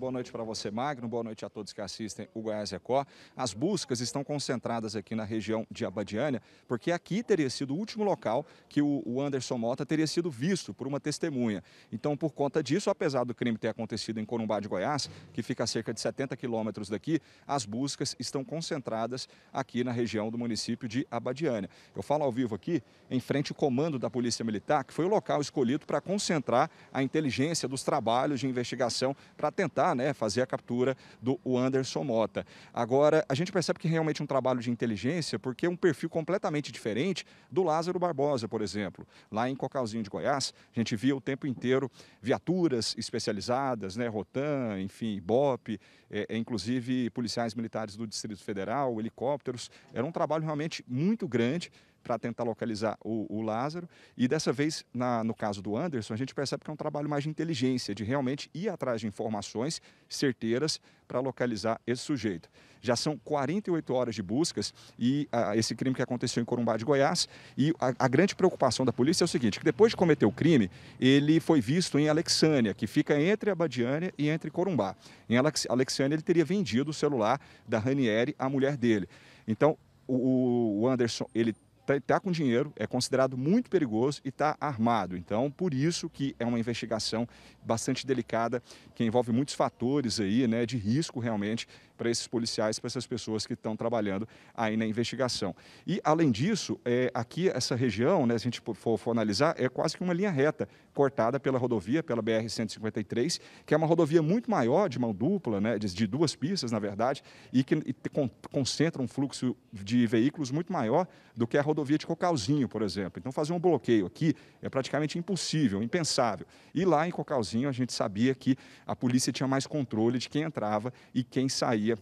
Boa noite para você, Magno. Boa noite a todos que assistem o Goiás Record. As buscas estão concentradas aqui na região de Abadiânia, porque aqui teria sido o último local que o Anderson Mota teria sido visto por uma testemunha. Então, por conta disso, apesar do crime ter acontecido em Corumbá de Goiás, que fica a cerca de 70 quilômetros daqui, as buscas estão concentradas aqui na região do município de Abadiânia. Eu falo ao vivo aqui, em frente ao comando da Polícia Militar, que foi o local escolhido para concentrar a inteligência dos trabalhos de investigação para tentar né, fazer a captura do Anderson Mota. Agora, a gente percebe que realmente é um trabalho de inteligência, porque é um perfil completamente diferente do Lázaro Barbosa, por exemplo. Lá em Cocalzinho de Goiás, a gente via o tempo inteiro viaturas especializadas, né, Rotan, enfim, bop, é, é, inclusive policiais militares do Distrito Federal, helicópteros. Era um trabalho realmente muito grande para tentar localizar o, o, Lázaro. E dessa vez, na, no caso do Anderson, a gente percebe que é um trabalho mais de inteligência, de realmente ir atrás de informações certeiras para localizar esse sujeito. Já são 48 horas de buscas e a, ah, esse crime que aconteceu em Corumbá de Goiás. E a, a, grande preocupação da polícia é o seguinte: que depois de cometer o crime, ele foi visto em Alexânia, que fica entre Abadiânia e entre Corumbá. Em Alex, Alexânia, ele teria vendido o celular da Ranieri à mulher dele. Então, o, o Anderson, ele está tá com dinheiro, é considerado muito perigoso e está armado. Então, por isso que é uma investigação bastante delicada, que envolve muitos fatores aí, né, de risco realmente para esses policiais, para essas pessoas que estão trabalhando aí na investigação. E, além disso, é, aqui essa região, né, se a gente for, for analisar, é quase que uma linha reta, cortada pela rodovia, pela BR-153, que é uma rodovia muito maior, de mão dupla, né, de, de duas pistas, na verdade, e que e con, concentra um fluxo de veículos muito maior do que a rodovia de Cocalzinho, por exemplo. Então, fazer um bloqueio aqui é praticamente impossível, impensável. E lá em Cocalzinho, a gente sabia que a polícia tinha mais controle de quem entrava e quem saía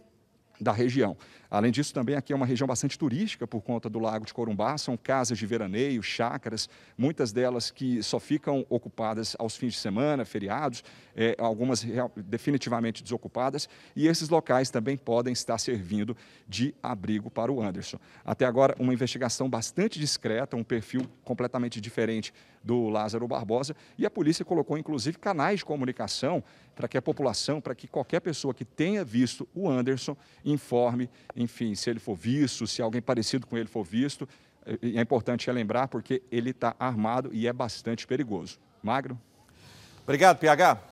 da região. Além disso, também aqui é uma região bastante turística por conta do Lago de Corumbá, são casas de veraneio, chácaras, muitas delas que só ficam ocupadas aos fins de semana, feriados, é, algumas definitivamente desocupadas, e esses locais também podem estar servindo de abrigo para o Anderson. Até agora, uma investigação bastante discreta, um perfil completamente diferente do Lázaro Barbosa, e a polícia colocou inclusive canais de comunicação para que a população, para que qualquer pessoa que tenha visto o Anderson informe, enfim, se ele for visto, se alguém parecido com ele for visto. É importante relembrar porque ele está armado e é bastante perigoso. Magro? Obrigado, PH.